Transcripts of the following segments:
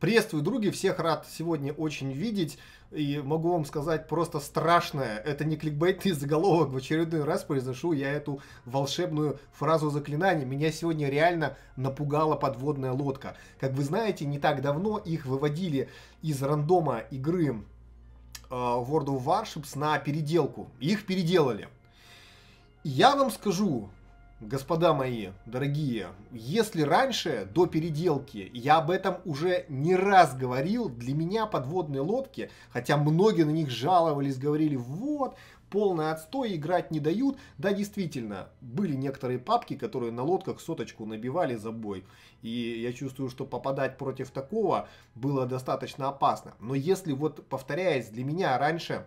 Приветствую, други, всех рад сегодня очень видеть. И могу вам сказать просто страшное. Это не кликбейтный заголовок. В очередной раз произношу я эту волшебную фразу заклинаний. Меня сегодня реально напугала подводная лодка. Как вы знаете, не так давно их выводили из рандома игры а, World of Warships на переделку. Их переделали. Я вам скажу, Господа мои, дорогие, если раньше, до переделки, я об этом уже не раз говорил, для меня подводные лодки, хотя многие на них жаловались, говорили, вот, полный отстой, играть не дают. Да, действительно, были некоторые папки, которые на лодках соточку набивали за бой. И я чувствую, что попадать против такого было достаточно опасно. Но если вот, повторяясь, для меня раньше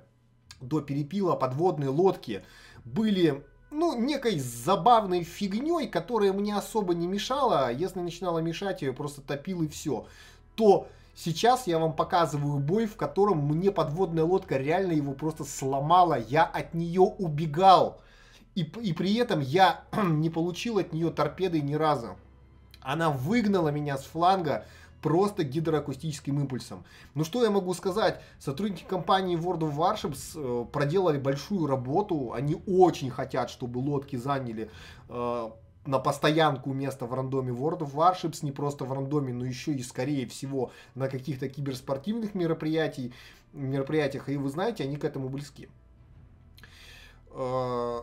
до перепила подводные лодки были ну, некой забавной фигней, которая мне особо не мешала, а если начинала мешать, ее просто топил и все, то сейчас я вам показываю бой, в котором мне подводная лодка реально его просто сломала, я от нее убегал, и, и при этом я не получил от нее торпеды ни разу. Она выгнала меня с фланга, просто гидроакустическим импульсом. Ну что я могу сказать? Сотрудники компании World of Warships э, проделали большую работу. Они очень хотят, чтобы лодки заняли э, на постоянку место в рандоме World of Warships, не просто в рандоме, но еще и, скорее всего, на каких-то киберспортивных мероприятий, мероприятиях. И вы знаете, они к этому близки. Э,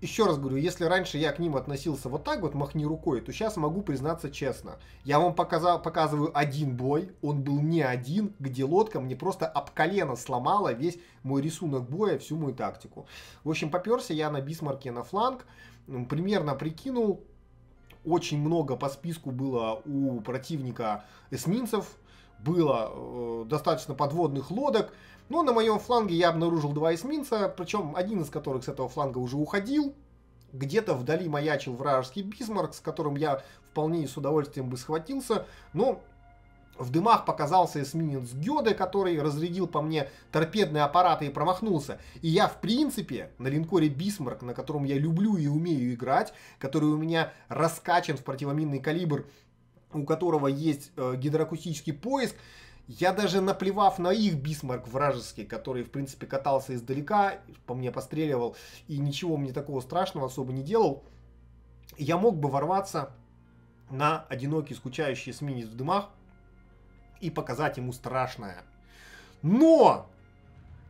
еще раз говорю, если раньше я к ним относился вот так вот, махни рукой, то сейчас могу признаться честно. Я вам показал, показываю один бой, он был не один, где лодка мне просто об колено сломала весь мой рисунок боя, всю мою тактику. В общем, поперся я на бисмарке на фланг, примерно прикинул, очень много по списку было у противника эсминцев, было э, достаточно подводных лодок. Но на моем фланге я обнаружил два эсминца, причем один из которых с этого фланга уже уходил. Где-то вдали маячил вражеский Бисмарк, с которым я вполне с удовольствием бы схватился, но в дымах показался эсминец Гёде, который разрядил по мне торпедные аппараты и промахнулся. И я, в принципе, на линкоре Бисмарк, на котором я люблю и умею играть, который у меня раскачан в противоминный калибр у которого есть э, гидроакустический поиск, я даже наплевав на их Бисмарк вражеский, который, в принципе, катался издалека, по мне постреливал и ничего мне такого страшного особо не делал, я мог бы ворваться на одинокий скучающий эсминец в дымах и показать ему страшное. Но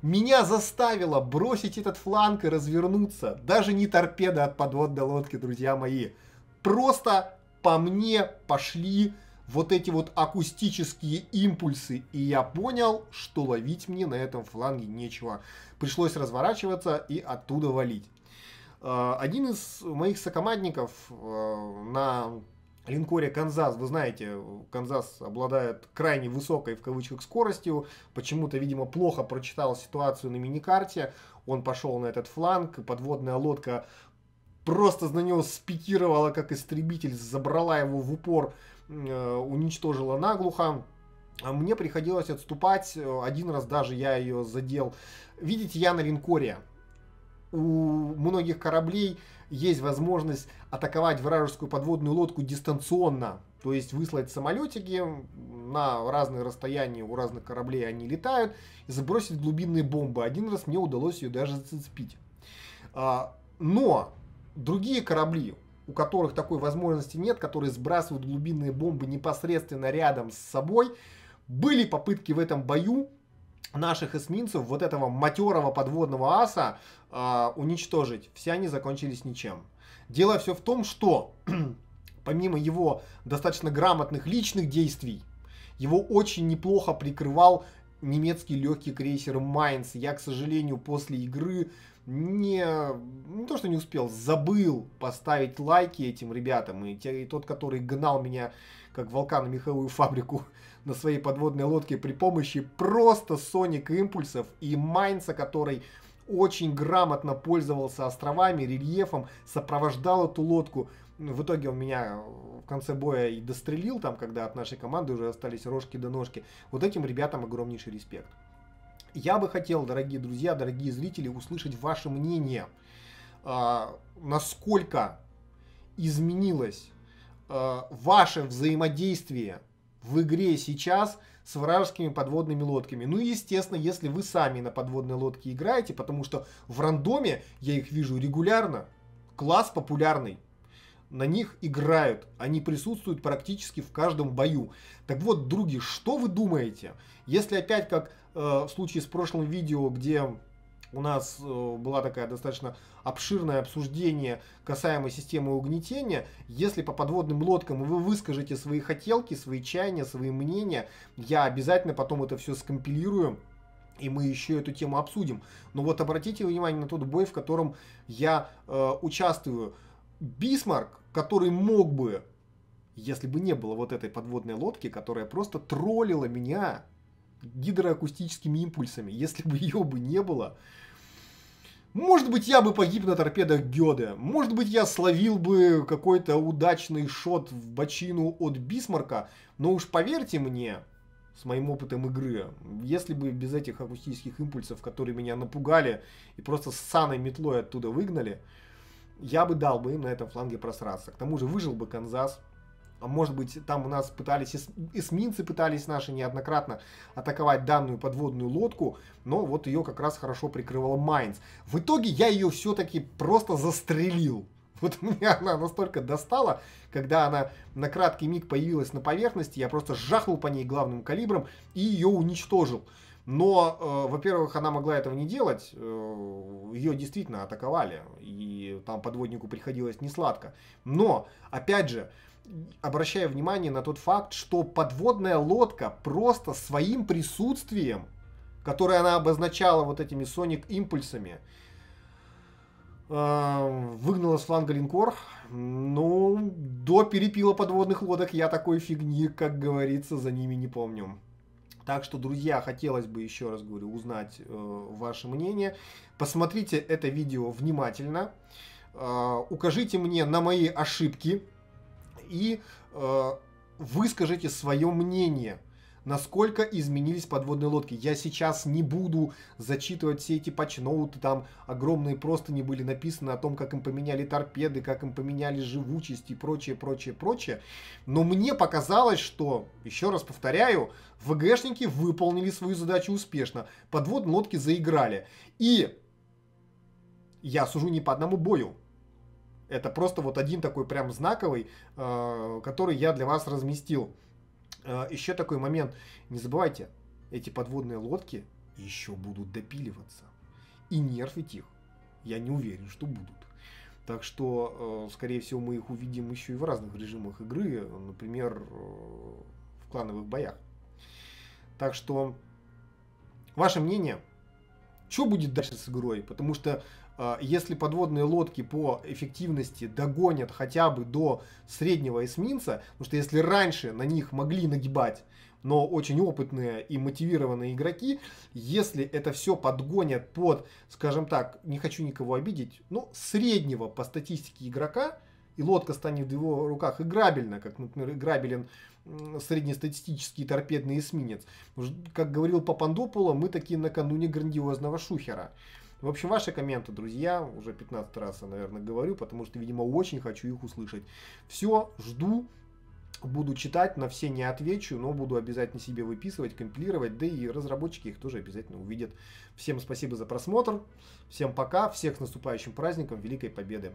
меня заставило бросить этот фланг и развернуться. Даже не торпеда от подводной лодки, друзья мои. Просто по мне пошли вот эти вот акустические импульсы, и я понял, что ловить мне на этом фланге нечего. Пришлось разворачиваться и оттуда валить. Э, один из моих сокомандников э, на линкоре Канзас, вы знаете, Канзас обладает крайне высокой в кавычках скоростью, почему-то, видимо, плохо прочитал ситуацию на миникарте, он пошел на этот фланг, подводная лодка просто на него спикировала, как истребитель, забрала его в упор, э, уничтожила наглухо. А мне приходилось отступать, э, один раз даже я ее задел. Видите, я на линкоре. У многих кораблей есть возможность атаковать вражескую подводную лодку дистанционно. То есть выслать самолетики на разные расстояния у разных кораблей они летают и забросить глубинные бомбы. Один раз мне удалось ее даже зацепить. А, но другие корабли, у которых такой возможности нет, которые сбрасывают глубинные бомбы непосредственно рядом с собой, были попытки в этом бою наших эсминцев, вот этого матерого подводного аса, э, уничтожить. Все они закончились ничем. Дело все в том, что помимо его достаточно грамотных личных действий, его очень неплохо прикрывал немецкий легкий крейсер Майнц. Я, к сожалению, после игры не, не то, что не успел, забыл поставить лайки этим ребятам. И, те, и тот, который гнал меня, как волка на меховую фабрику, на своей подводной лодке при помощи просто Соник импульсов и Майнца, который очень грамотно пользовался островами, рельефом, сопровождал эту лодку. Ну, в итоге он меня э, в конце боя и дострелил, там, когда от нашей команды уже остались рожки до ножки. Вот этим ребятам огромнейший респект. Я бы хотел, дорогие друзья, дорогие зрители, услышать ваше мнение, а, насколько изменилось а, ваше взаимодействие в игре сейчас с вражескими подводными лодками. Ну и, естественно, если вы сами на подводной лодке играете, потому что в рандоме я их вижу регулярно, класс популярный, на них играют, они присутствуют практически в каждом бою. Так вот, други, что вы думаете, если опять как э, в случае с прошлым видео, где у нас э, была такая достаточно обширное обсуждение касаемо системы угнетения. Если по подводным лодкам вы выскажете свои хотелки, свои чаяния, свои мнения, я обязательно потом это все скомпилирую и мы еще эту тему обсудим. Но вот обратите внимание на тот бой, в котором я э, участвую. Бисмарк, который мог бы, если бы не было вот этой подводной лодки, которая просто троллила меня гидроакустическими импульсами, если бы ее бы не было, может быть, я бы погиб на торпедах Гёде. Может быть, я словил бы какой-то удачный шот в бочину от Бисмарка. Но уж поверьте мне, с моим опытом игры, если бы без этих акустических импульсов, которые меня напугали и просто с саной метлой оттуда выгнали, я бы дал бы им на этом фланге просраться. К тому же выжил бы Канзас. А может быть, там у нас пытались, эсминцы пытались наши неоднократно атаковать данную подводную лодку, но вот ее как раз хорошо прикрывал Майнц. В итоге я ее все-таки просто застрелил. Вот меня она настолько достала, когда она на краткий миг появилась на поверхности, я просто жахнул по ней главным калибром и ее уничтожил. Но, э, во-первых, она могла этого не делать. Э, Ее действительно атаковали. И там подводнику приходилось не сладко. Но, опять же, обращая внимание на тот факт, что подводная лодка просто своим присутствием, которое она обозначала вот этими соник импульсами, э, выгнала с фланга линкор. Ну, до перепила подводных лодок я такой фигни, как говорится, за ними не помню. Так что, друзья, хотелось бы еще раз говорю узнать э, ваше мнение. Посмотрите это видео внимательно, э, укажите мне на мои ошибки и э, выскажите свое мнение насколько изменились подводные лодки. Я сейчас не буду зачитывать все эти патчноуты, там огромные просто не были написаны о том, как им поменяли торпеды, как им поменяли живучесть и прочее, прочее, прочее. Но мне показалось, что, еще раз повторяю, ВГшники выполнили свою задачу успешно. Подводные лодки заиграли. И я сужу не по одному бою. Это просто вот один такой прям знаковый, э, который я для вас разместил. А, еще такой момент. Не забывайте, эти подводные лодки еще будут допиливаться. И нервить их я не уверен, что будут. Так что, э, скорее всего, мы их увидим еще и в разных режимах игры, например, э, в клановых боях. Так что, ваше мнение – что будет дальше с игрой? Потому что э, если подводные лодки по эффективности догонят хотя бы до среднего эсминца, потому что если раньше на них могли нагибать, но очень опытные и мотивированные игроки, если это все подгонят под, скажем так, не хочу никого обидеть, но среднего по статистике игрока – и лодка станет в его руках играбельна, как, например, играбелен среднестатистический торпедный эсминец. Как говорил Папандопула, мы такие накануне грандиозного шухера. В общем, ваши комменты, друзья, уже 15 раз я, наверное, говорю, потому что, видимо, очень хочу их услышать. Все, жду, буду читать, на все не отвечу, но буду обязательно себе выписывать, компилировать, да и разработчики их тоже обязательно увидят. Всем спасибо за просмотр, всем пока, всех с наступающим праздником, Великой Победы!